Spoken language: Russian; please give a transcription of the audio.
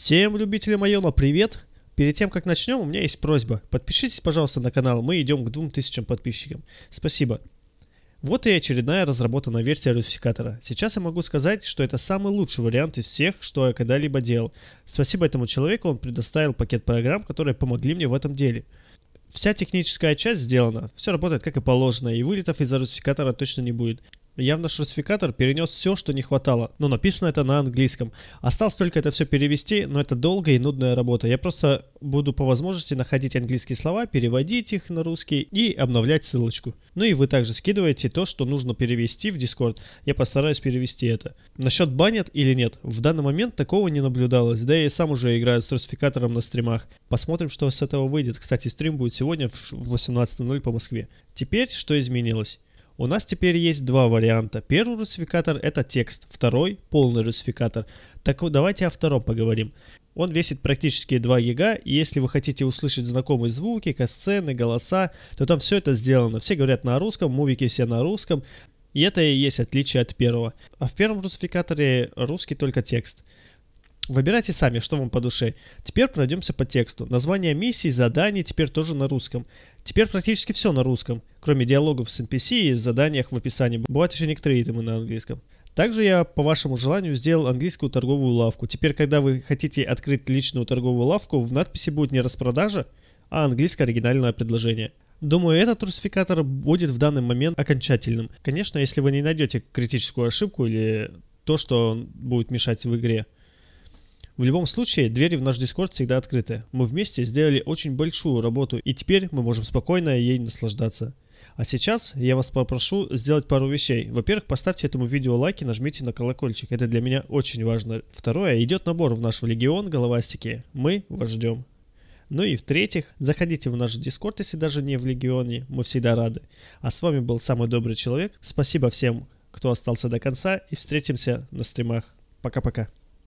Всем любителям Айона привет! Перед тем, как начнем, у меня есть просьба. Подпишитесь, пожалуйста, на канал, мы идем к 2000 подписчикам. Спасибо. Вот и очередная разработанная версия русификатора. Сейчас я могу сказать, что это самый лучший вариант из всех, что я когда-либо делал. Спасибо этому человеку, он предоставил пакет программ, которые помогли мне в этом деле. Вся техническая часть сделана, все работает как и положено, и вылетов из-за русификатора точно не будет. Явно шрусификатор перенес все, что не хватало, но ну, написано это на английском. Осталось только это все перевести, но это долгая и нудная работа. Я просто буду по возможности находить английские слова, переводить их на русский и обновлять ссылочку. Ну и вы также скидываете то, что нужно перевести в Discord. Я постараюсь перевести это. Насчет банят или нет, в данный момент такого не наблюдалось, да я и сам уже играю с русификатором на стримах. Посмотрим, что с этого выйдет. Кстати, стрим будет сегодня в 18.00 по Москве. Теперь что изменилось? У нас теперь есть два варианта. Первый русификатор – это текст, второй – полный русификатор. Так давайте о втором поговорим. Он весит практически 2 гига, и если вы хотите услышать знакомые звуки, касцены, голоса, то там все это сделано. Все говорят на русском, мувики все на русском, и это и есть отличие от первого. А в первом русификаторе русский только текст. Выбирайте сами, что вам по душе. Теперь пройдемся по тексту. Название миссий, заданий теперь тоже на русском. Теперь практически все на русском, кроме диалогов с NPC и заданиях в описании. Бывают еще некоторые итемы на английском. Также я по вашему желанию сделал английскую торговую лавку. Теперь, когда вы хотите открыть личную торговую лавку, в надписи будет не распродажа, а английское оригинальное предложение. Думаю, этот русификатор будет в данный момент окончательным. Конечно, если вы не найдете критическую ошибку или то, что будет мешать в игре. В любом случае, двери в наш Дискорд всегда открыты. Мы вместе сделали очень большую работу, и теперь мы можем спокойно ей наслаждаться. А сейчас я вас попрошу сделать пару вещей. Во-первых, поставьте этому видео лайки, нажмите на колокольчик. Это для меня очень важно. Второе, идет набор в наш легион головастики. Мы вас ждем. Ну и в-третьих, заходите в наш Дискорд, если даже не в Легионе, мы всегда рады. А с вами был самый добрый человек. Спасибо всем, кто остался до конца, и встретимся на стримах. Пока-пока.